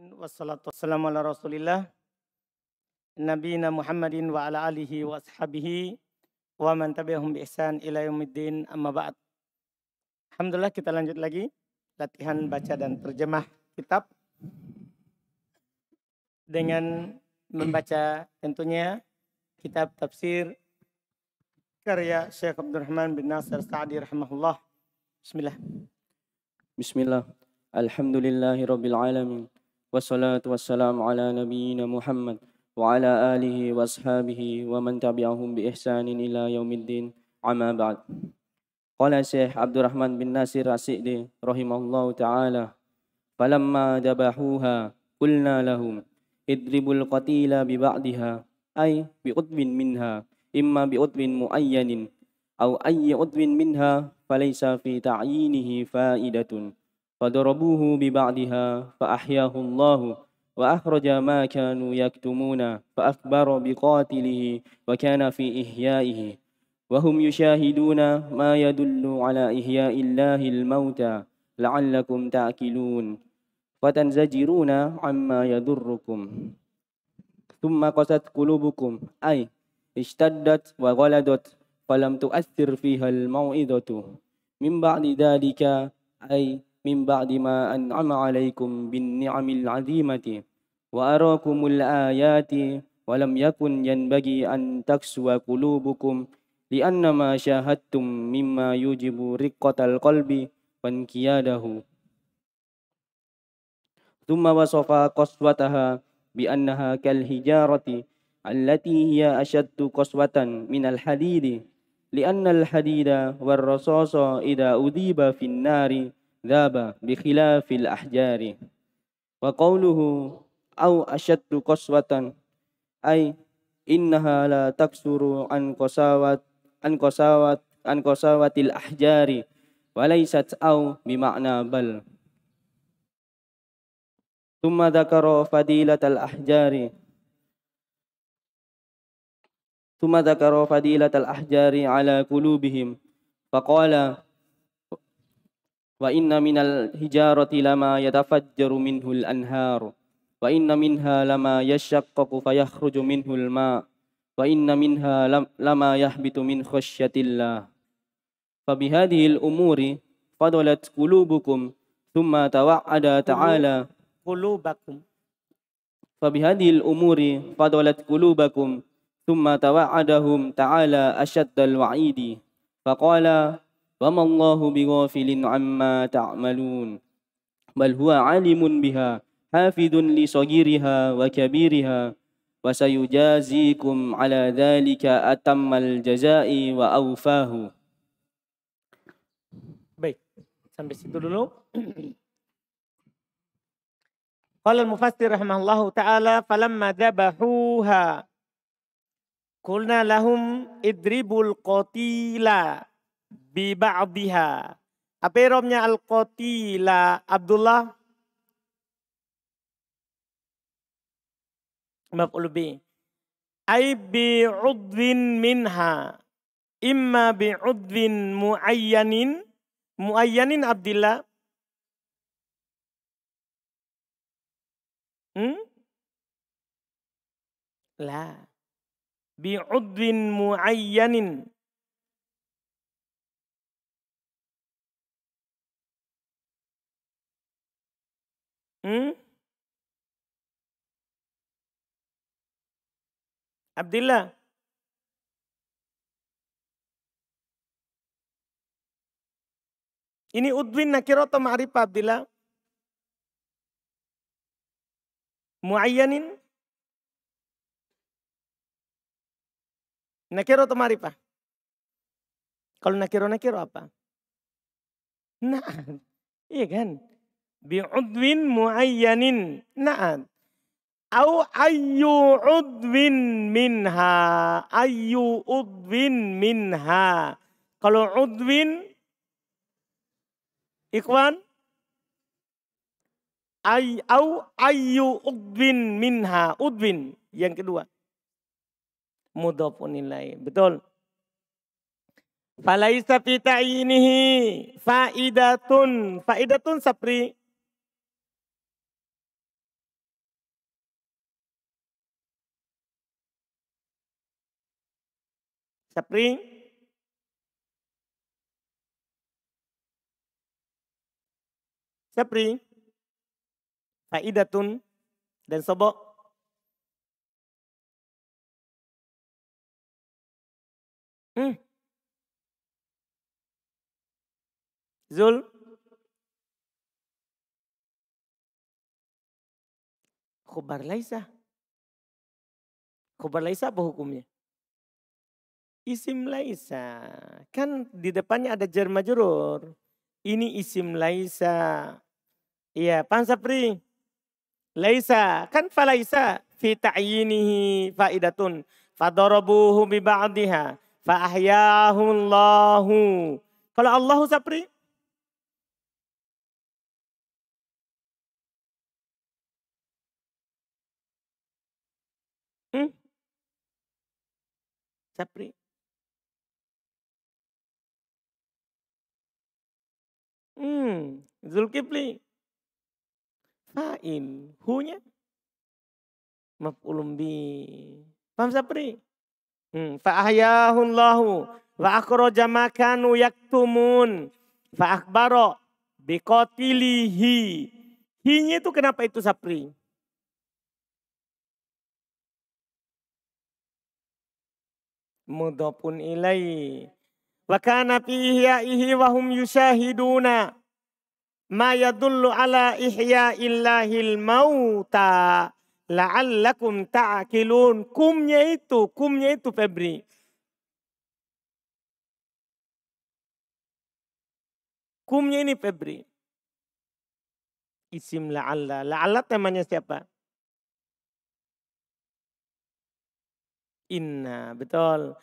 Wassalamualaikum wassalamu ala rasulillah nabiyina Muhammadin wa ala alihi wa ashabihi wa man tabi'ahum bi ihsan ila yaumiddin amma ba'd. Alhamdulillah kita lanjut lagi latihan baca dan terjemah kitab dengan membaca tentunya kitab tafsir karya Syekh Abdurrahman bin Nasir Sa'di rahimahullah. Bismillah. Bismillah. Alhamdulillahi rabbil alamin. والصلاة والسلام على نبينا محمد وعلى آله وأصحابه ومن تبعهم بإحسان إلى يوم الدين عما بعد قال الشيخ عبد الرحمن بن ناصر السئدي رحمه الله تعالى فلما ذبحوها قلنا لهم اضربوا القتيل ببعضها أي بعضو منها إما بعضو معين أو أي عضو منها فليس في تعيينه فائدة فضربوه ببعضها فأحياه الله وأخرج ما كانوا يكتمون فأخبر بقاتله وكان في إحيائه وهم يشاهدون ما يدل على إحياء الله الموتى لعلكم تأكلون فتنزجرون عما يضركم ثم قست قلوبكم أي اشتدت وغلدت فلم تؤثر فيها الموعظة من بعد ذلك أي من بعد ما أنعم عليكم بالنعم العظيمة وأراكم الآيات ولم يكن ينبغي أن تكسو قلوبكم لأن ما شاهدتم مما يوجب رقة القلب وانكياده ثم وصف قسوتها بأنها كالحجارة التي هي أشد قسوة من الحديد لأن الحديد والرصاص إذا أذيب في النار ذاب بخلاف الأحجار وقوله أو أشد قسوة أي إنها لا تكسر عن قساوة عن قساوة عن قساوة الأحجار وليست أو بمعنى بل ثم ذكر فضيلة الأحجار ثم ذكر فضيلة الأحجار على قلوبهم فقال وإن من الحجارة لما يتفجر منه الأنهار وإن منها لما يشقق فيخرج منه الماء وإن منها لما يهبط من خشية الله فبهذه الأمور فضلت قلوبكم ثم توعد تعالى قلوبكم فبهذه الأمور فضلت قلوبكم ثم توعدهم تعالى أشد الوعيد فقال وما الله بغافل عما تعملون بل هو عالم بها حافظ لصغيرها وكبيرها وسيجازيكم على ذلك أتم الجزاء وأوفاه بيت sampai situ قال المفسر رحمه الله تعالى فلما ذبحوها قلنا لهم اضربوا القتيلا bi ba'diha. Apa iromnya al-qatila Abdullah? Maf'ul bi. Ai bi udwin minha. Imma bi udwin muayyanin. Muayyanin Abdullah. Hmm? La. Bi udwin muayyanin. Hmm? Abdillah. Ini udwin nakirata ma'rifah Abdillah. Muayyanin. Nakirata ma'rifah. Kalau nakiro nakiro apa? Nah, iya kan? bi'udwin muayyanin na'at au ayyu udwin minha ayyu udwin minha kalau udwin ikhwan ay au ayyu udwin minha udwin yang kedua mudhafun ilaih betul falaisa fi ta'inihi faidatun faidatun sapri spring, spring, faidatun, dan sobok. Hmm. Zul. Khubar Laisa. Khubar Laisa apa hukumnya? Isim laisa. Kan di depannya ada jar majrur. Ini isim laisa. Iya, pansapri. Laisa. Kan falaisa. Fi ta'yinihi faidatun. fadorobuhu bi ba'diha. Fa'ahyahullahu. Kalau Allahu sapri. Hmm? Sapri. Hmm, Zulkifli. fa'in Hunya. Maf'ulun bi. Paham Sapri? Hmm. Fa'ahyahullahu. Wa jamakan makanu yaktumun. Fa'akbaro. Bikotilihi. Hinya itu kenapa itu Sapri? Mudapun ilai. Wa fi ihya'ihi wa hum yusyahiduna ma yadullu ala ihya'illahil mauta la'allakum ta'qilun. Kumnya itu, kumnya itu Febri. Kumnya ini Febri. Isim la'alla. La'alla temannya siapa? Inna, betul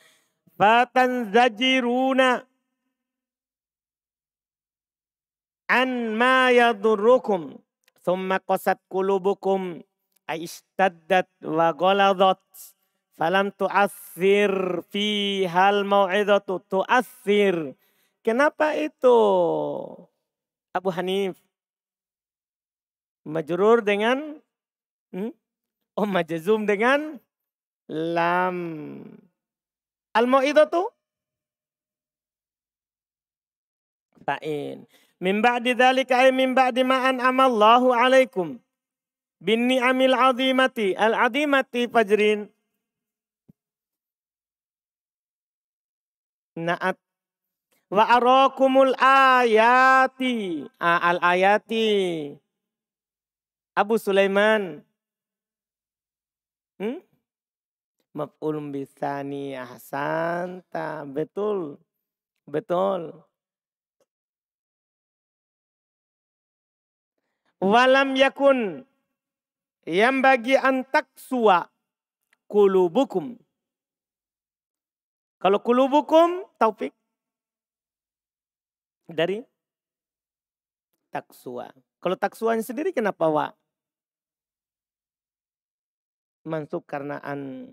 zajiruna an ma yadurukum thumma qasat qulubukum aistaddat wa ghaladat falam tu'assir fi hal mau'izatu tu'assir kenapa itu Abu Hanif majrur dengan hmm? oh majzum dengan lam al itu tu? Min ba'di dzalika ay min ba'di ma'an amallahu Allahu 'alaikum bin ni'amil 'azimati al-'azimati fajrin na'at wa arakumul ayati ah, al ayati Abu Sulaiman hmm? Maf'ulun bisani ahsanta. Betul. Betul. Walam yakun yang bagi antak suwa kulubukum. Kalau kulubukum taufik dari taksua. Kalau taksuanya sendiri kenapa wa? Mansuk karena an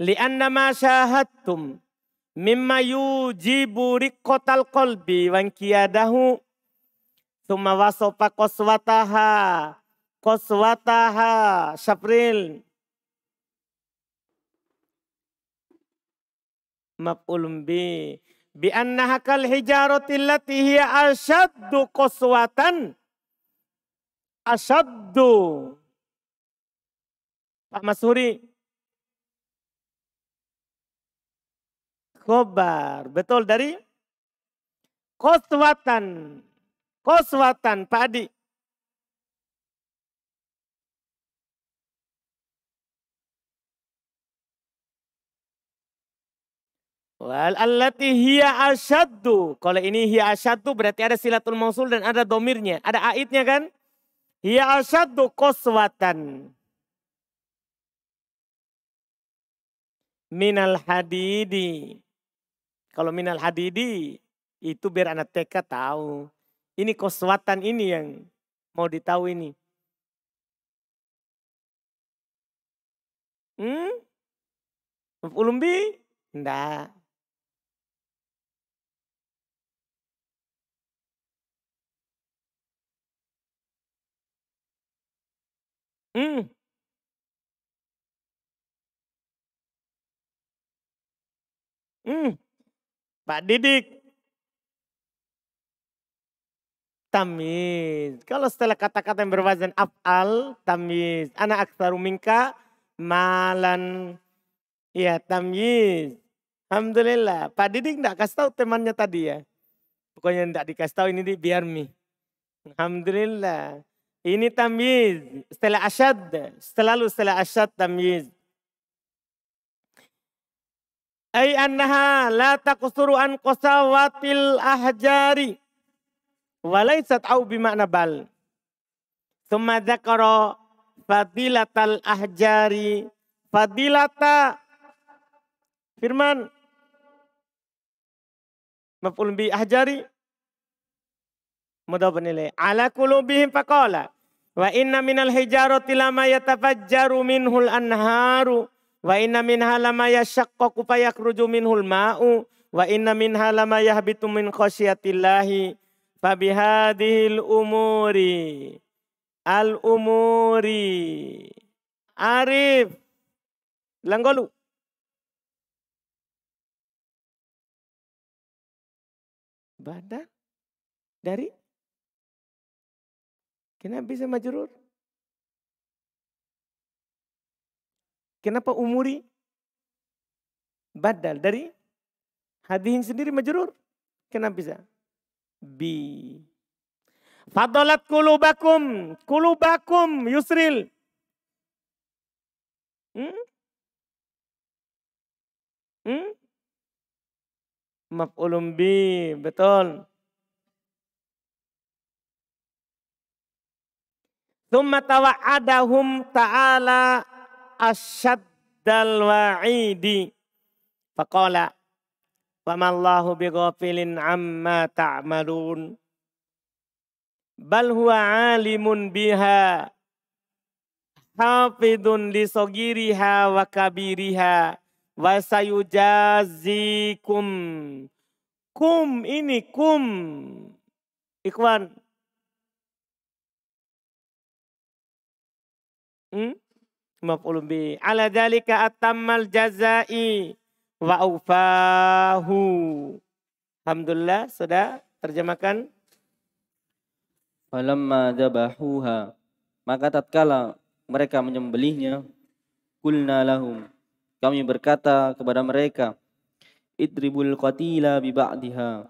Lianna ma syahadtum mimma yujibu riqqatal qalbi wa inqiyadahu thumma wasofa qaswataha qaswataha syafril maf'ulun bi bi annaha kal hijarati allati hiya ashaddu qaswatan ashaddu Pak Masuri khobar. Betul dari koswatan. Koswatan, Pak Adi. Wal allati hiya asyaddu. Kalau ini hiya asyaddu berarti ada silatul mausul dan ada domirnya. Ada aitnya kan? Hiya asyaddu koswatan. Minal hadidi. Kalau minal hadidi itu biar anak TK tahu. Ini koswatan ini yang mau ditahu ini. Hmm? Ulumbi? Enggak. Hmm. Hmm. Pak Didik. Tamiz. Kalau setelah kata-kata yang berwazan af'al, tamiz. Anak aksaru minka, malan. Ya, tamiz. Alhamdulillah. Pak Didik enggak kasih tahu temannya tadi ya. Pokoknya enggak dikasih tahu ini di biar mi. Alhamdulillah. Ini tamiz. Setelah asyad. Selalu setelah asyad tamiz. Ay annaha la taqsuru an qasawatil ahjari. Walaisat au bima'na bal. Thumma dzakara fadilatal ahjari. Fadilata Firman maf'ul bi ahjari mudah penilai. ala qulubihim faqala wa inna minal hijarati lama yatafajjaru minhul anharu Wa inna min halama payak ruju min hulma'u. wa inna min halama yahbitu min khasyatillahi fa umuri al umuri arif langgolu badan dari kenapa bisa majurur Kenapa umuri badal dari hadihin sendiri majrur? Kenapa bisa? Bi. Fadolat kulubakum, kulubakum Yusril. Hmm? Hmm? Maf'ulum bi, betul. Thumma tawa'adahum ta'ala asyaddal wa'idi. Faqala wa mallahu bighafilin amma ta'malun. Bal huwa alimun biha hafidun li sogiriha wa kabiriha wa sayujazikum. Kum ini kum. Ikhwan. Hmm? 50 bi ala dalika atammal jazai wa ufahu. Alhamdulillah sudah terjemahkan falamma dabahuha maka tatkala mereka menyembelihnya kulna lahum kami berkata kepada mereka idribul qatila bi ba'diha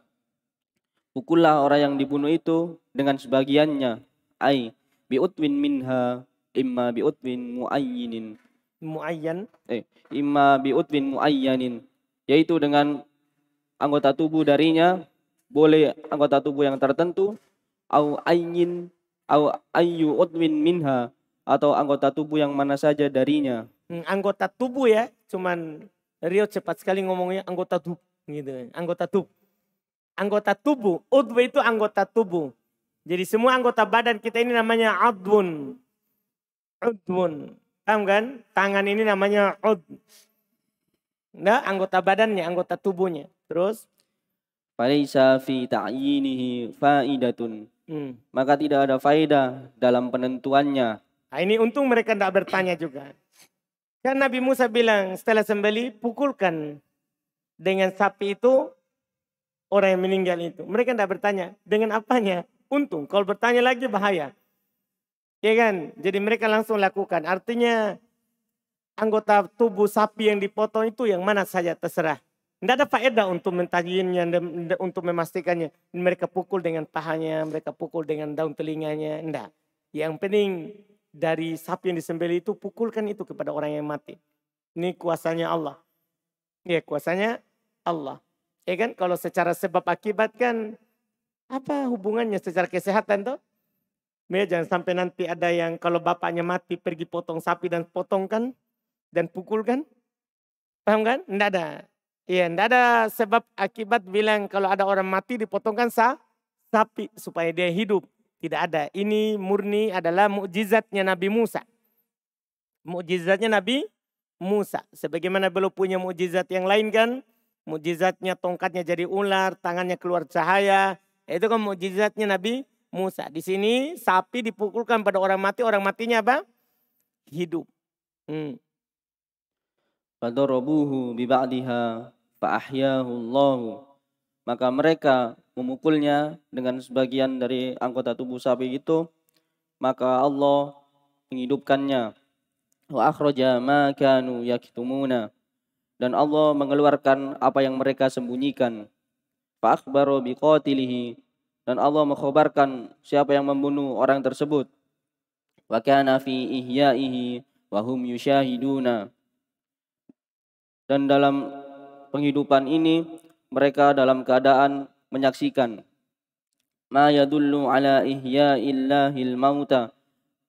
pukullah orang yang dibunuh itu dengan sebagiannya ai bi utwin minha imma bi utbin muayyinin muayyan eh imma bi utbin muayyanin yaitu dengan anggota tubuh darinya boleh anggota tubuh yang tertentu au ayyin au ayyu utwin minha atau anggota tubuh yang mana saja darinya hmm, anggota tubuh ya cuman Rio cepat sekali ngomongnya anggota tubuh gitu anggota tubuh anggota tubuh udwa itu anggota tubuh jadi semua anggota badan kita ini namanya agun udbun. Paham kan? Tangan ini namanya ud. Nah, anggota badannya, anggota tubuhnya. Terus? Falaisa fi ta'yinihi faidatun. Hmm. Maka tidak ada faedah dalam penentuannya. Nah, ini untung mereka tidak bertanya juga. Kan Nabi Musa bilang setelah sembeli pukulkan dengan sapi itu orang yang meninggal itu. Mereka tidak bertanya dengan apanya. Untung kalau bertanya lagi bahaya. Ya kan? Jadi mereka langsung lakukan. Artinya anggota tubuh sapi yang dipotong itu yang mana saja terserah. Tidak ada faedah untuk mentajinya, untuk memastikannya. Mereka pukul dengan pahanya, mereka pukul dengan daun telinganya. Tidak. Yang penting dari sapi yang disembeli itu pukulkan itu kepada orang yang mati. Ini kuasanya Allah. Ya kuasanya Allah. Ya kan kalau secara sebab akibat kan apa hubungannya secara kesehatan tuh? Mereka jangan sampai nanti ada yang kalau bapaknya mati pergi potong sapi dan potongkan dan pukulkan. Paham kan? Tidak ada. Iya, tidak ada sebab akibat bilang kalau ada orang mati dipotongkan sa sapi supaya dia hidup. Tidak ada. Ini murni adalah mukjizatnya Nabi Musa. Mukjizatnya Nabi Musa. Sebagaimana Belum punya mukjizat yang lain kan? Mukjizatnya tongkatnya jadi ular, tangannya keluar cahaya. Itu kan mukjizatnya Nabi Musa. Di sini sapi dipukulkan pada orang mati, orang matinya apa? Hidup. Hmm. Fadorobuhu biba'diha fa'ahyahu Allahu. Maka mereka memukulnya dengan sebagian dari anggota tubuh sapi itu. Maka Allah menghidupkannya. Wa akhroja ma kanu yakitumuna. Dan Allah mengeluarkan apa yang mereka sembunyikan. Fa'akhbaru biqatilihi dan Allah mengkhabarkan siapa yang membunuh orang tersebut. Wa kana fi ihya'ihi wa hum yushahiduna. Dan dalam penghidupan ini mereka dalam keadaan menyaksikan ma yadullu ala ihya'illahil mauta.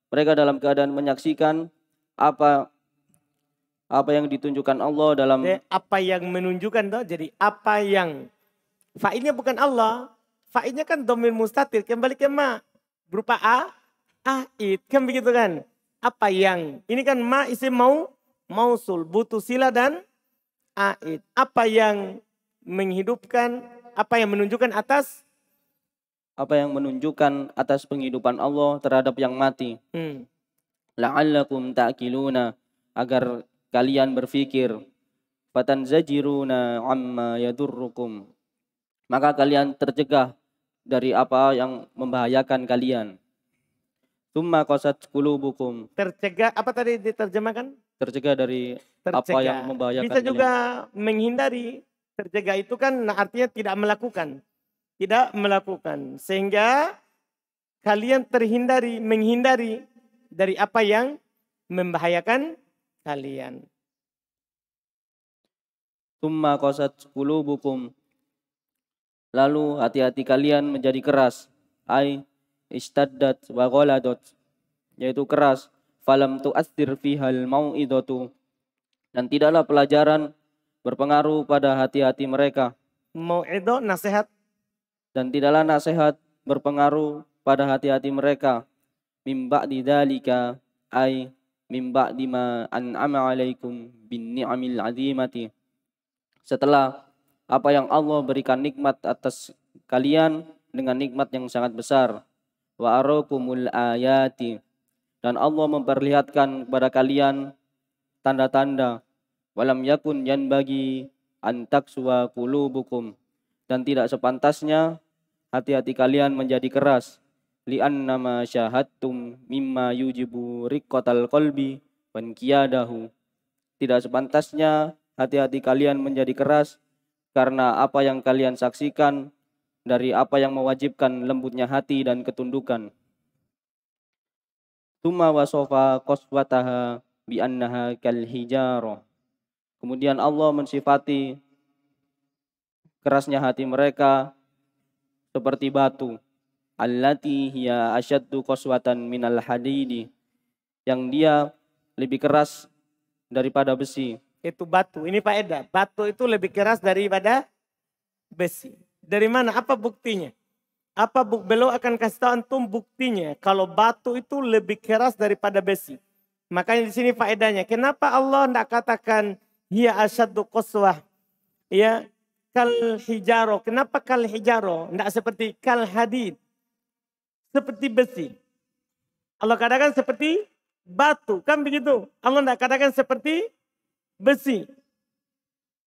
Mereka dalam keadaan menyaksikan apa apa yang ditunjukkan Allah dalam eh, apa yang menunjukkan toh jadi apa yang failnya bukan Allah Fa'idnya kan domin mustatir, kembali ke ma. Berupa a, a'id. Kan begitu kan? Apa yang? Ini kan ma isim mau mausul, butuh sila dan a'id. Apa yang menghidupkan, apa yang menunjukkan atas apa yang menunjukkan atas penghidupan Allah terhadap yang mati. Hmm. La'allakum ta'kiluna agar kalian berfikir fatanzajiruna amma yadurrukum maka kalian tercegah dari apa yang membahayakan kalian. Tumma kulu bukum. Tercegah apa tadi diterjemahkan? Tercegah dari tercegah. apa yang membahayakan. Bisa juga kalian. menghindari. Tercegah itu kan nah, artinya tidak melakukan. Tidak melakukan sehingga kalian terhindari menghindari dari apa yang membahayakan kalian. Tumma kulu bukum. Lalu hati-hati kalian menjadi keras. Ai istaddat wa ghaladat. Yaitu keras. Falam tu'athir fihal mau'idotu. Dan tidaklah pelajaran berpengaruh pada hati-hati mereka. Mau'idot nasihat. Dan tidaklah nasihat berpengaruh pada hati-hati mereka. Mimba didalika ay mimba dima an'ama alaikum bin ni'amil azimati. Setelah apa yang Allah berikan nikmat atas kalian dengan nikmat yang sangat besar. Wa arokumul ayati. Dan Allah memperlihatkan kepada kalian tanda-tanda. Walam yakun yan bagi antak suwa kulubukum. Dan tidak sepantasnya hati-hati kalian menjadi keras. nama syahatum mimma yujibu rikotal kolbi wan Tidak sepantasnya hati-hati kalian menjadi keras karena apa yang kalian saksikan dari apa yang mewajibkan lembutnya hati dan ketundukan. Tuma wasofa koswataha bi annaha kal Kemudian Allah mensifati kerasnya hati mereka seperti batu. Allati hiya asyaddu koswatan minal hadidi. Yang dia lebih keras daripada besi. Itu batu. Ini pak Eda Batu itu lebih keras daripada besi. Dari mana? Apa buktinya? Apa bu beliau akan kasih tahu antum buktinya kalau batu itu lebih keras daripada besi. Makanya di sini faedahnya. Kenapa Allah tidak katakan hiya asyaddu qaswah? Ya, kal hijaro. Kenapa kal hijaro? Tidak seperti kal hadid. Seperti besi. Allah katakan seperti batu. Kan begitu. Allah tidak katakan seperti besi.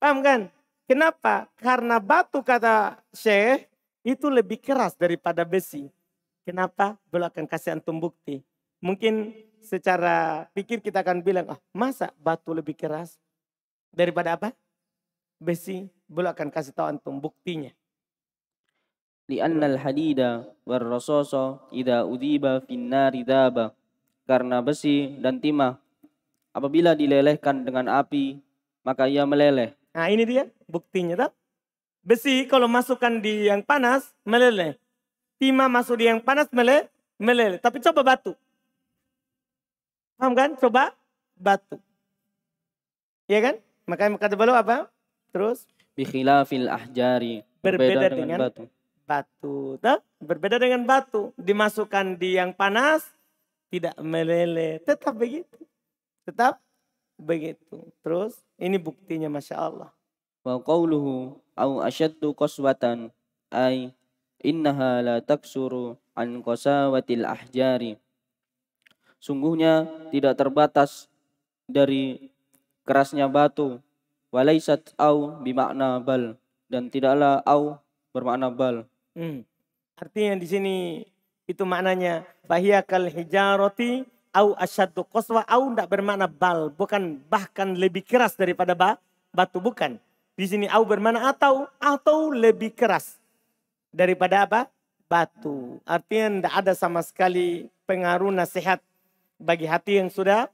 Paham kan? Kenapa? Karena batu kata Syekh itu lebih keras daripada besi. Kenapa? Belum akan kasih antum bukti. Mungkin secara pikir kita akan bilang, ah masa batu lebih keras daripada apa? Besi. Belum akan kasih tahu antum buktinya. Li'annal hadida war rasoso ida udiba finna ridaba karena besi dan timah Apabila dilelehkan dengan api, maka ia meleleh. Nah ini dia buktinya. Tak? Besi kalau masukkan di yang panas, meleleh. Timah masuk di yang panas, meleleh. meleleh. Tapi coba batu. Paham kan? Coba batu. Iya kan? Makanya kata katakan apa? Terus? Bikhilafil ahjari. Berbeda, berbeda dengan, dengan batu. Batu. Tak? Berbeda dengan batu. Dimasukkan di yang panas, tidak meleleh. Tetap begitu. Tetap begitu. Terus ini buktinya Masya Allah. Wa qawluhu au asyaddu qaswatan ay innaha la taksuru an qasawatil ahjari. Sungguhnya tidak terbatas dari kerasnya batu. Walaisat au bimakna bal dan tidaklah au bermakna bal. Hmm. Artinya di sini itu maknanya bahiyakal hijarati au asyaddu qaswa au tidak bermakna bal bukan bahkan lebih keras daripada ba, batu bukan di sini au bermakna atau atau lebih keras daripada apa batu artinya tidak ada sama sekali pengaruh nasihat bagi hati yang sudah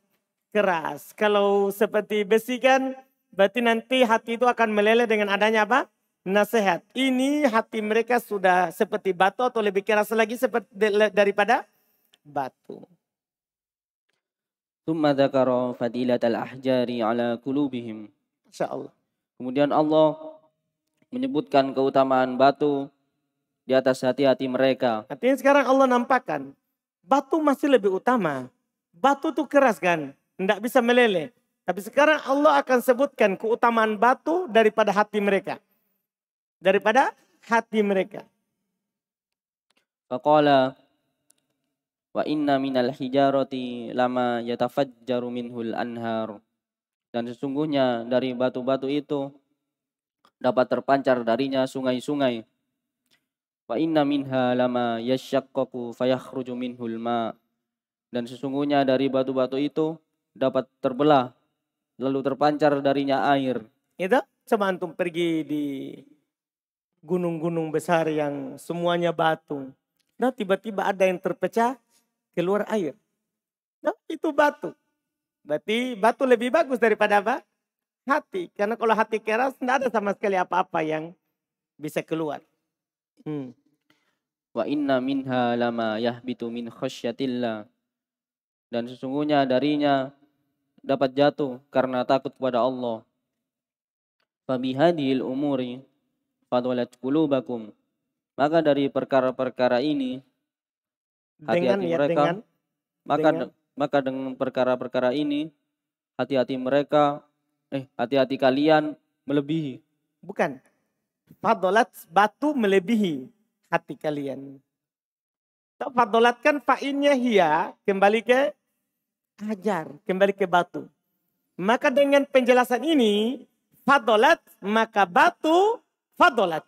keras kalau seperti besi kan berarti nanti hati itu akan meleleh dengan adanya apa nasihat ini hati mereka sudah seperti batu atau lebih keras lagi seperti daripada batu ثم ذكر فضيلة الأحجار على قلوبهم Kemudian Allah menyebutkan keutamaan batu di atas hati-hati mereka. Artinya sekarang Allah nampakkan batu masih lebih utama. Batu itu keras kan, tidak bisa meleleh. Tapi sekarang Allah akan sebutkan keutamaan batu daripada hati mereka. Daripada hati mereka. Faqala Wa inna minal hijarati lama yatafajjaru minhul anhar. Dan sesungguhnya dari batu-batu itu dapat terpancar darinya sungai-sungai. Wa inna minha lama yasyaqqaqu fayakhruju minhul ma. Dan sesungguhnya dari batu-batu itu dapat terbelah lalu terpancar darinya air. Itu coba antum pergi di gunung-gunung besar yang semuanya batu. Nah tiba-tiba ada yang terpecah, keluar air. Nah, itu batu. Berarti batu lebih bagus daripada apa? Hati. Karena kalau hati keras tidak ada sama sekali apa-apa yang bisa keluar. Hmm. Wa inna minha lama yahbitu min khasyatillah. Dan sesungguhnya darinya dapat jatuh karena takut kepada Allah. Fabihadihil umuri fadwalat kulubakum. Maka dari perkara-perkara ini hati-hati mereka. dengan, maka dengan, maka dengan perkara-perkara ini hati-hati mereka eh hati-hati kalian melebihi. Bukan. Fadolat batu melebihi hati kalian. Fadolat kan fa'innya hia kembali ke ajar kembali ke batu. Maka dengan penjelasan ini, fadolat maka batu fadolat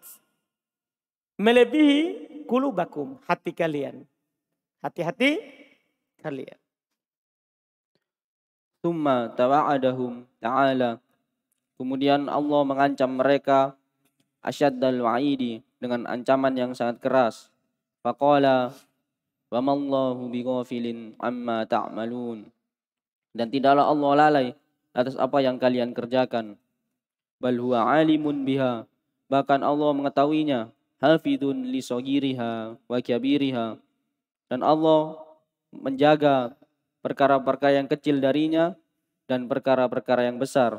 melebihi kulubakum hati kalian. Hati-hati kalian. Summa tawa'adahum ta'ala. Kemudian Allah mengancam mereka dal wa'idi dengan ancaman yang sangat keras. Faqala wa mallahu bighafilin amma ta'malun. Dan tidaklah Allah lalai atas apa yang kalian kerjakan. Bal huwa alimun biha. Bahkan Allah mengetahuinya. Hafidun li sagiriha wa kabiriha dan Allah menjaga perkara-perkara yang kecil darinya dan perkara-perkara yang besar.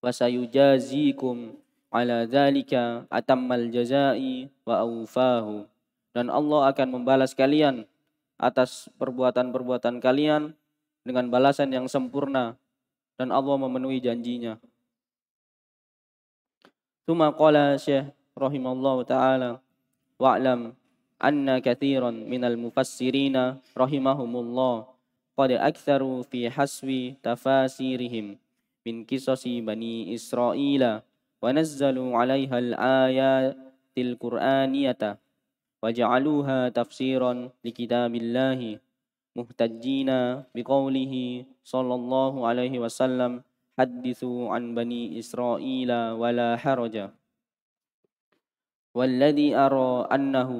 Wasayujazikum ala dzalika atammal jazai wa aufahu. Dan Allah akan membalas kalian atas perbuatan-perbuatan kalian dengan balasan yang sempurna dan Allah memenuhi janjinya. Tuma qala Syekh rahimallahu taala wa'lam أن كثيرا من المفسرين رحمهم الله قد أكثروا في حسب تفاسيرهم من قصص بني إسرائيل ونزلوا عليها الآيات القرآنية وجعلوها تفسيرا لكتاب الله مهتجين بقوله صلى الله عليه وسلم حدثوا عن بني إسرائيل ولا حرج والذي أرى أنه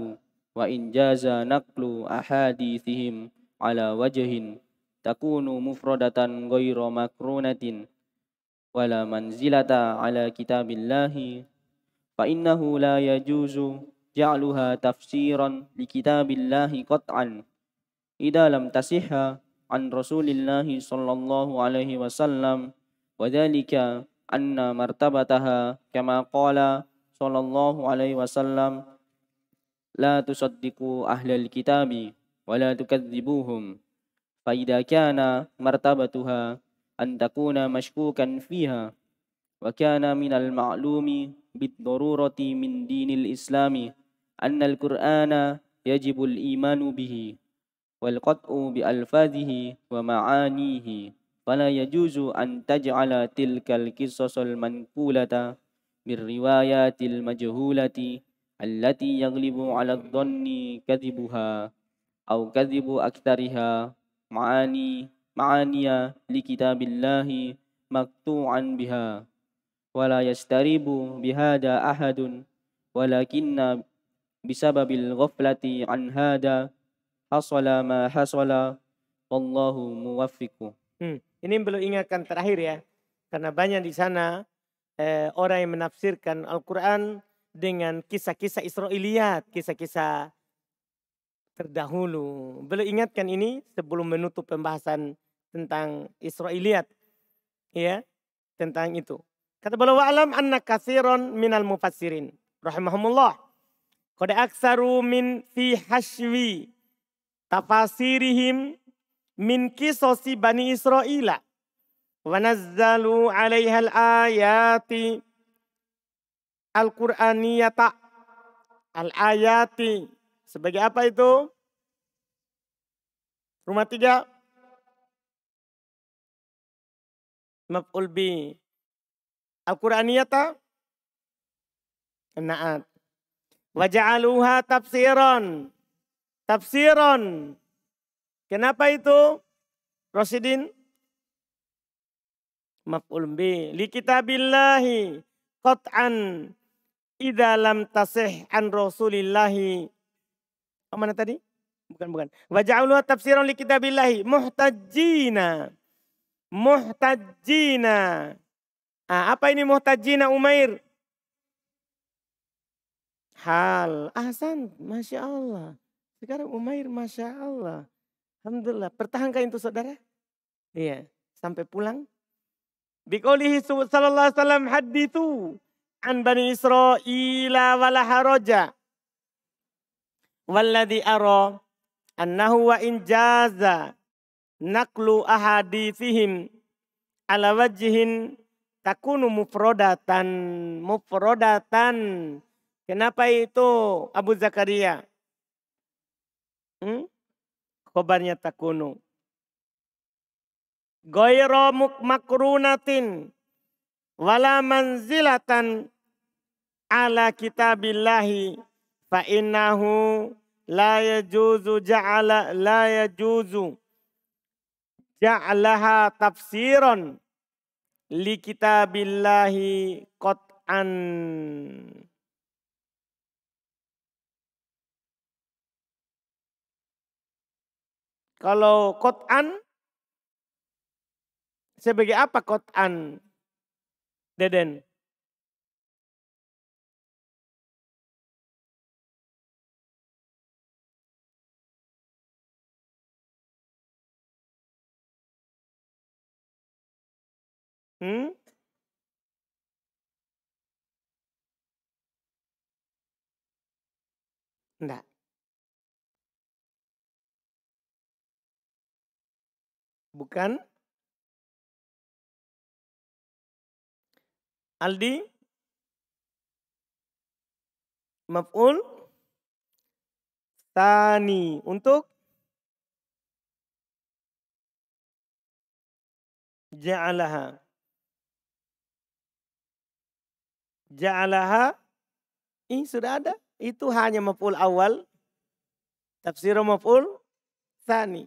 wa in jaza naqlu ahadithihim ala wajhin takunu mufradatan ghairu makrunatin wala manzilata ala kitabillahi fa innahu la yajuzu ja'luha tafsiran li kitabillahi qat'an idza lam tasihha an rasulillahi sallallahu alaihi wasallam wa dhalika anna martabataha kama qala sallallahu alaihi wasallam لا تصدقوا أهل الكتاب ولا تكذبوهم فإذا كان مرتبتها أن تكون مشكوكا فيها وكان من المعلوم بالضرورة من دين الإسلام أن القرآن يجب الإيمان به والقطع بألفاظه ومعانيه فلا يجوز أن تجعل تلك القصص المنقولة من روايات المجهولة allati yaglibu 'ala dhanni kadhibuha aw kadhibu aktsariha ma'ani ma'aniya li kitabillahi maktu'an biha wala yastaribu bihada ahadun walakinna bisababil ghaflati an hada hasala ma hasala wallahu muwaffiqu hmm. ini perlu ingatkan terakhir ya karena banyak di sana eh, orang yang menafsirkan Al-Qur'an dengan kisah-kisah Israiliyat, kisah-kisah terdahulu. Beliau ingatkan ini sebelum menutup pembahasan tentang Israiliyat. Ya, tentang itu. Kata beliau alam anna kasiron minal mufassirin rahimahumullah. Kode aksaru min fi hashwi tafasirihim min kisosi Bani Israila. Wa alaihal al-ayati al-Qur'aniyata al-ayati sebagai apa itu? Rumah tiga. Maf'ul bi. Al-Qur'aniyata na'at. Waja'aluha tafsiran. Tafsiran. Kenapa itu? Rosidin. Maf'ul bi. Likitabillahi. Qat'an idza lam tasih an rasulillahi oh, mana tadi? Bukan bukan. Wa ja'aluha tafsiran li kitabillahi muhtajina muhtajina Ah, apa ini muhtajina Umair? Hal. Ahsan, Masya Allah. Sekarang Umair Masya Allah. Alhamdulillah. Pertahankan itu saudara. Iya. Sampai pulang. Bikolihi sallallahu alaihi wasallam hadithu an Bani Israila wala haraja. Walladhi ara annahu wa in jaza naqlu ahadithihim ala wajhin takunu mufrodatan. Mufrodatan. Kenapa itu Abu Zakaria? Hmm? Khobarnya takunu. Goyro makrunatin wala manzilatan ala kitabillahi fa innahu la yajuzu ja'ala la yajuzu ja'alaha tafsiran li kitabillahi qat'an kalau qat'an sebagai apa qat'an Deden. Hmm? Enggak. Bukan Aldi maf'ul tani untuk ja'alaha ja'alaha ini sudah ada itu hanya maf'ul awal tafsir maf'ul tani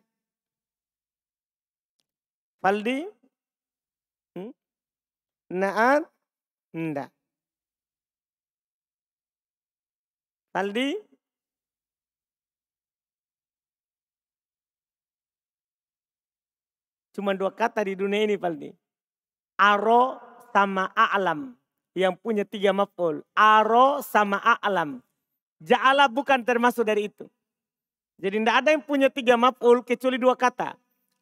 Faldi hmm? Naat Nda. Saldi? Cuma dua kata di dunia ini Paldi. Aro sama a'lam. Yang punya tiga maful. Aro sama a'lam. Ja'ala bukan termasuk dari itu. Jadi tidak ada yang punya tiga maful kecuali dua kata.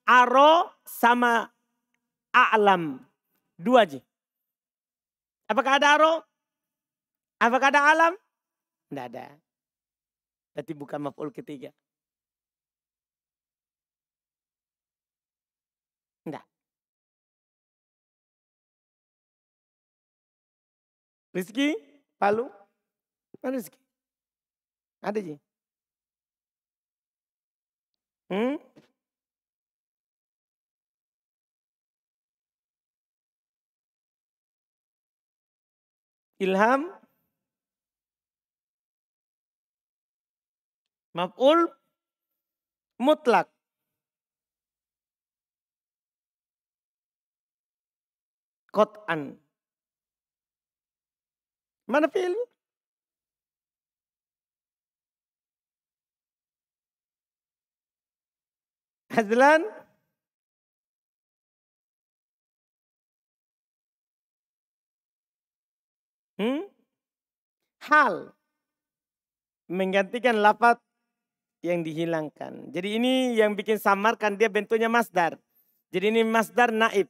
Aro sama a'lam. Dua aja. Apakah ada roh? Apakah ada alam? Tidak ada. Berarti bukan maf'ul ketiga. Tidak. Rizki, palu, mana rizki? Ada sih. Hmm? Ilham maf'ul mutlak. Kot'an. Mana fi'il? Hazlan. Hmm? Hal menggantikan lafat yang dihilangkan. Jadi ini yang bikin samarkan dia bentuknya masdar. Jadi ini masdar naib.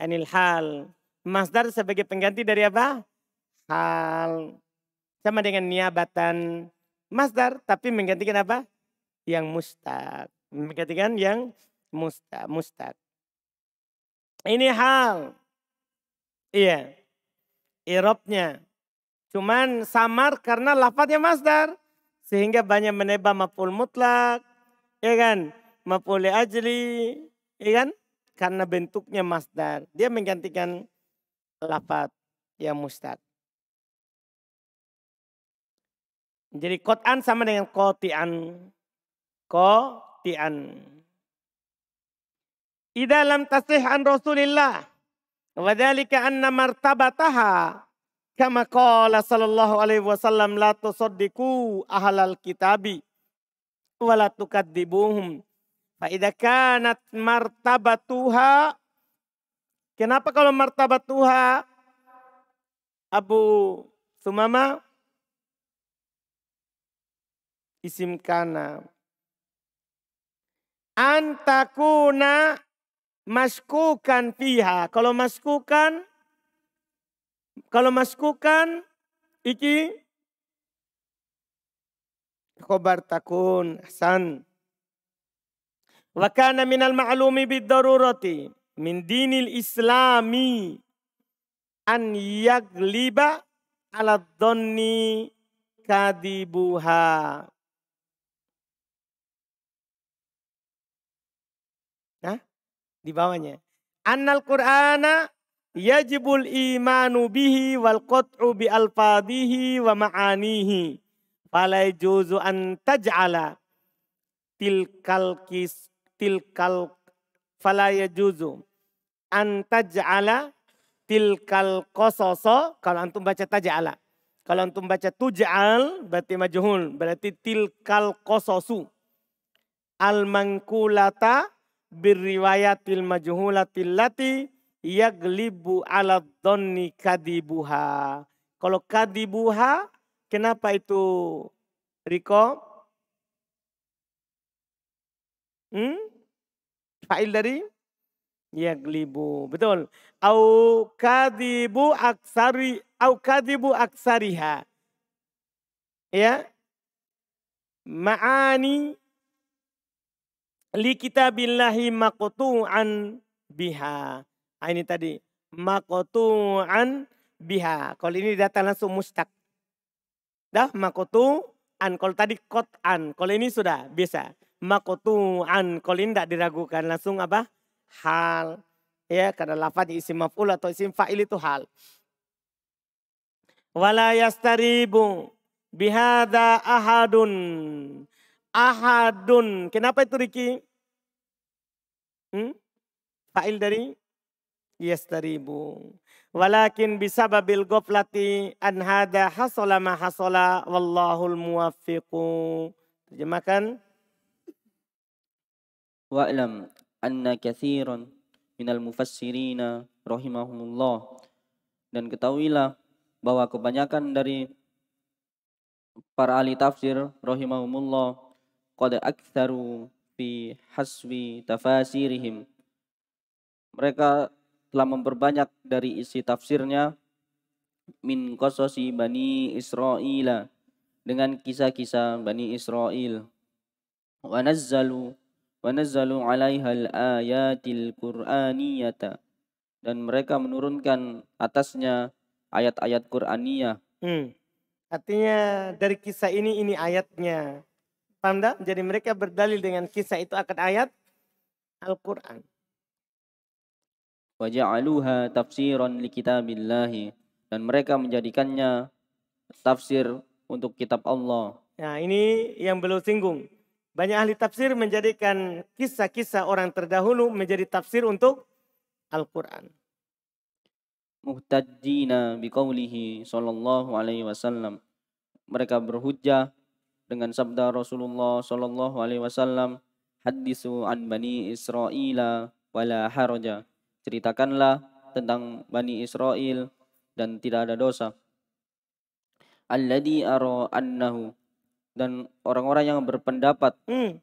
Anil hal. Masdar sebagai pengganti dari apa? Hal. Sama dengan niabatan masdar tapi menggantikan apa? Yang mustaq. Menggantikan yang mustaq. Ini hal. Iya irobnya. Cuman samar karena lafadnya masdar. Sehingga banyak meneba maful mutlak, ya kan? Maful ajli, ya kan? Karena bentuknya masdar. Dia menggantikan lafad yang mustad. Jadi kot'an sama dengan koti'an. Koti'an. Di dalam tasih an Rasulillah. Wadhalika anna martabataha kama qala sallallahu alaihi wasallam la tusaddiqu ahlal kitabi wa la tukadzibuhum fa idza kanat martabatuha kenapa kalau martabatuha Abu Sumama isimkana. kana antakuna maskukan fiha. Kalau maskukan, kalau maskukan, iki khobar takun hasan. Wakana minal ma'lumi bid darurati min dinil islami an yagliba ala dhanni kadibuha. Di bawahnya. Annal Qur'ana yajibul imanu bihi wal qat'u bi alfadhihi wa ma'anihi. Fala juzu an taj'ala tilkal kis tilkal fala yajuzu an taj'ala tilkal qasasa kalau antum baca taj'ala kalau antum baca tuj'al berarti majhul berarti tilkal qasasu al mankulata birriwayatil majhulatil lati yaglibu ala dhanni kadibuha. Kalau kadibuha kenapa itu Riko? Hmm? Fa'il dari yaglibu. Betul. Au kadibu aksari au kadibu aksariha. Ya. Ma'ani Li likitabillahi maqtu'an biha. Nah, ini tadi maqtu'an biha. Kalau ini datang langsung mustaq. Dah maqtu'an. Kalau tadi kot'an. Kalau ini sudah biasa. Maqtu'an. Kalau ini tidak diragukan langsung apa? Hal. Ya karena lafaz isim maf'ul atau isim fa'il itu hal. Wala yastaribu bihada ahadun ahadun. Kenapa itu Riki? Hmm? Fa'il dari ibu. Walakin bisababil goflati an hada hasola ma hasola wallahul muwafiqu. Terjemahkan. Wa'lam anna kathiran minal mufassirina rahimahumullah. Dan ketahuilah bahwa kebanyakan dari para ahli tafsir rahimahumullah qad aktsaru fi hasbi tafasirihim mereka telah memperbanyak dari isi tafsirnya min qasasi bani Israel dengan kisah-kisah bani Israel wa nazzalu wa nazzalu alaihal ayatil qur'aniyata dan mereka menurunkan atasnya ayat-ayat Qur'aniyah. Hmm. Artinya dari kisah ini ini ayatnya. Paham tak? Jadi mereka berdalil dengan kisah itu akan ayat Al-Quran. Waja'aluha tafsiran li kitabillahi. Dan mereka menjadikannya tafsir untuk kitab Allah. Nah ini yang belum singgung. Banyak ahli tafsir menjadikan kisah-kisah orang terdahulu menjadi tafsir untuk Al-Quran. Muhtajjina biqaulihi sallallahu alaihi wasallam. Mereka berhujjah dengan sabda Rasulullah Shallallahu Alaihi Wasallam, hadisu an bani Israila wala haraja. Ceritakanlah tentang bani Israel dan tidak ada dosa. Alladhi aro annahu dan orang-orang yang berpendapat. Hmm,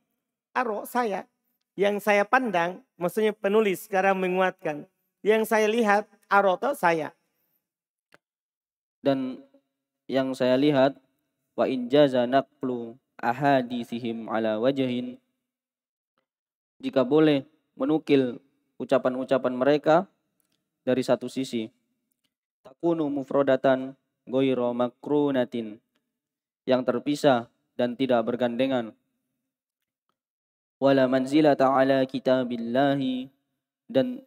aro saya yang saya pandang, maksudnya penulis sekarang menguatkan. Yang saya lihat, aro saya. Dan yang saya lihat, wa in jaza naqlu ahadisihim ala wajahin jika boleh menukil ucapan-ucapan mereka dari satu sisi takunu mufrodatan goiro makrunatin yang terpisah dan tidak bergandengan wala manzila ta'ala kitabillahi dan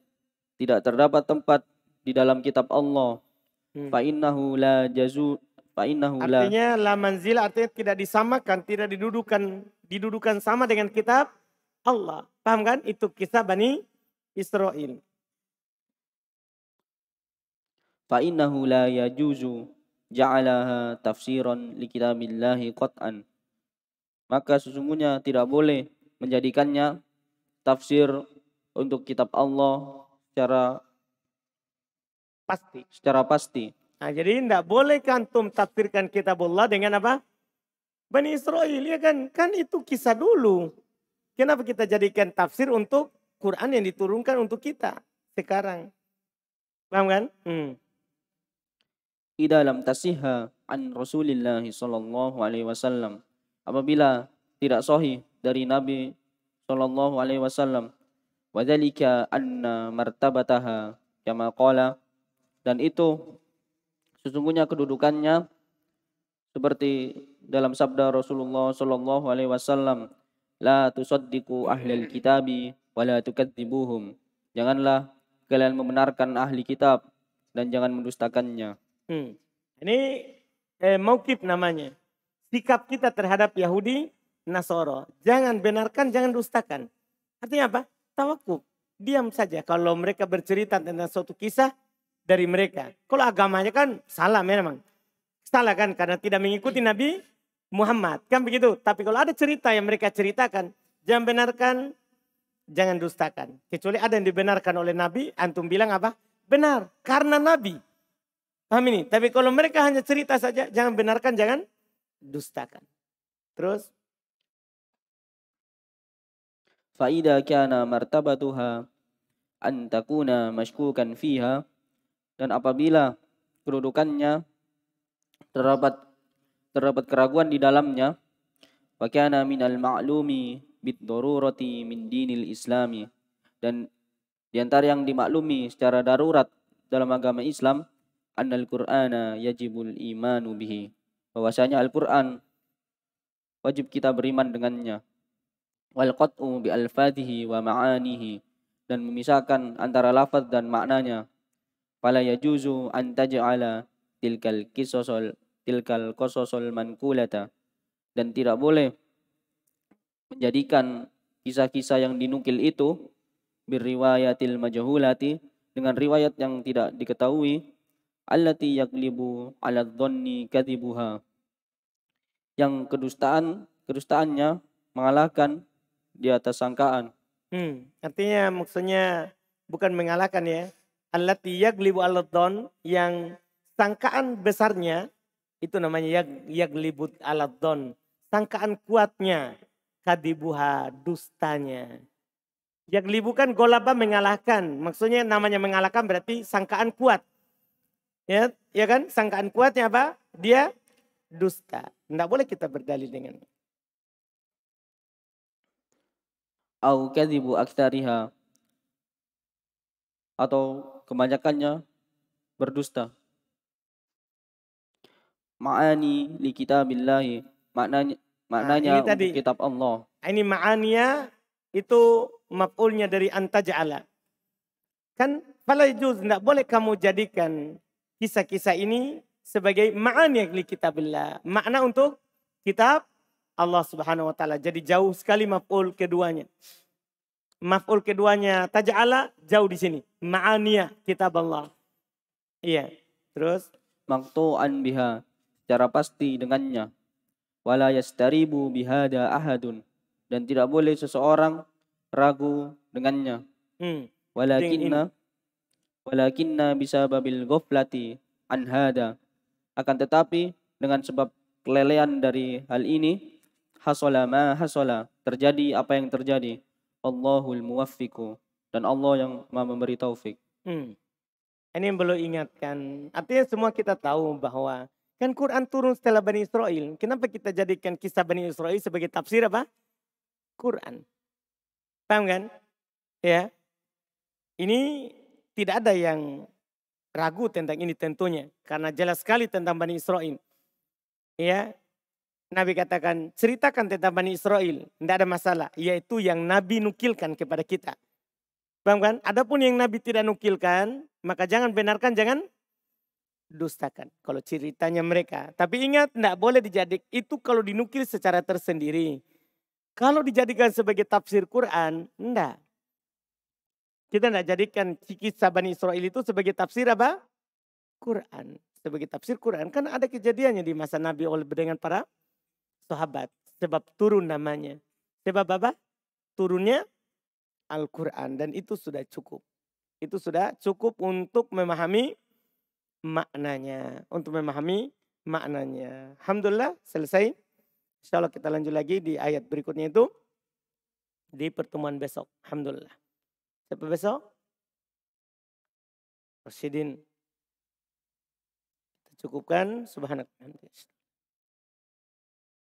tidak terdapat tempat di dalam kitab Allah hmm. fa innahu la jazu Artinya la manzil artinya tidak disamakan, tidak didudukan, didudukan sama dengan kitab Allah. Paham kan? Itu kisah Bani Israel. Fa'innahu la yajuzu ja'alaha tafsiran li kitabillahi qat'an. Maka sesungguhnya tidak boleh menjadikannya tafsir untuk kitab Allah secara pasti. Secara pasti. Nah, jadi tidak boleh kantum kitab kitabullah dengan apa? Bani Israel, ya kan? Kan itu kisah dulu. Kenapa kita jadikan tafsir untuk Quran yang diturunkan untuk kita sekarang? Paham kan? Hmm. Di dalam tasihha an Rasulillah sallallahu alaihi wasallam. Apabila tidak sahih dari Nabi sallallahu alaihi wasallam. Wadhalika anna martabataha kama qala dan itu sesungguhnya kedudukannya seperti dalam sabda Rasulullah Shallallahu alaihi wasallam la tusaddiqu ahli kitabi wa la tukadzibuhum janganlah kalian membenarkan ahli kitab dan jangan mendustakannya hmm. ini eh, maukif namanya sikap kita terhadap Yahudi Nasoro jangan benarkan jangan dustakan artinya apa tawakuf diam saja kalau mereka bercerita tentang suatu kisah dari mereka. Kalau agamanya kan salah ya memang. Salah kan karena tidak mengikuti Nabi Muhammad. Kan begitu. Tapi kalau ada cerita yang mereka ceritakan, jangan benarkan, jangan dustakan. Kecuali ada yang dibenarkan oleh Nabi, antum bilang apa? Benar, karena Nabi. Paham ini? Tapi kalau mereka hanya cerita saja, jangan benarkan, jangan dustakan. Terus Fa'ida kana martabatuha Antakuna takuna mashkukan fiha dan apabila kedudukannya terdapat terdapat keraguan di dalamnya, fakana al ma'lumi bid darurati min dinil islami. Dan di antara yang dimaklumi secara darurat dalam agama Islam, annal Qur'ana yajibul imanu bihi. Bahwasanya Al-Qur'an wajib kita beriman dengannya. Wal qat'u bi alfadhihi wa ma'anihi dan memisahkan antara lafaz dan maknanya Fala yajuzu an taj'ala tilkal kisosol tilkal qasasal mankulata dan tidak boleh menjadikan kisah-kisah yang dinukil itu birriwayatil majhulati dengan riwayat yang tidak diketahui allati yaglibu ala dhanni kadibuha yang kedustaan kedustaannya mengalahkan di atas sangkaan. Hmm, artinya maksudnya bukan mengalahkan ya, Allati yaglibu aladon yang sangkaan besarnya itu namanya yag, yaglibu don Sangkaan kuatnya kadibuha dustanya. Yaglibu kan golaba mengalahkan. Maksudnya namanya mengalahkan berarti sangkaan kuat. Ya, ya kan? Sangkaan kuatnya apa? Dia dusta. Tidak boleh kita berdalil dengan Au kadibu aktariha atau kebanyakannya berdusta. Ma'ani li kitabillahi, maknanya maknanya nah, tadi, kitab Allah. Ah, ini ma'aniya itu maf'ulnya dari antaja'ala. Kan fala tidak boleh kamu jadikan kisah-kisah ini sebagai ma'ani li kitabillah. Makna untuk kitab Allah Subhanahu wa taala. Jadi jauh sekali maf'ul keduanya. Maf'ul keduanya taj'ala jauh di sini. Ma'aniyah kitab Allah. Iya. Terus maqtu'an biha secara pasti dengannya. Wala yastaribu bihada ahadun dan tidak boleh seseorang ragu dengannya. Hmm. Walakinna walakinna bisa babil goflati anhada. Akan tetapi dengan sebab kelelehan dari hal ini hasola ma hasola terjadi apa yang terjadi Allahul muwaffiqu dan Allah yang Maha memberi taufik. Hmm. Ini yang perlu ingatkan. Artinya semua kita tahu bahwa kan Quran turun setelah Bani Israel. Kenapa kita jadikan kisah Bani Israel sebagai tafsir apa? Quran. Paham kan? Ya. Ini tidak ada yang ragu tentang ini tentunya karena jelas sekali tentang Bani Israel. Ya, Nabi katakan, ceritakan tentang Bani Israel. Tidak ada masalah. Yaitu yang Nabi nukilkan kepada kita. Paham kan? Adapun yang Nabi tidak nukilkan, maka jangan benarkan, jangan dustakan. Kalau ceritanya mereka. Tapi ingat, tidak boleh dijadik. Itu kalau dinukil secara tersendiri. Kalau dijadikan sebagai tafsir Quran, enggak. Kita tidak jadikan kisah Bani Israel itu sebagai tafsir apa? Quran. Sebagai tafsir Quran. Kan ada kejadiannya di masa Nabi oleh dengan para sahabat. Sebab turun namanya. Sebab apa? Turunnya Al-Quran. Dan itu sudah cukup. Itu sudah cukup untuk memahami maknanya. Untuk memahami maknanya. Alhamdulillah selesai. Insya Allah kita lanjut lagi di ayat berikutnya itu. Di pertemuan besok. Alhamdulillah. Sampai besok. Presiden. cukupkan. Subhanallah.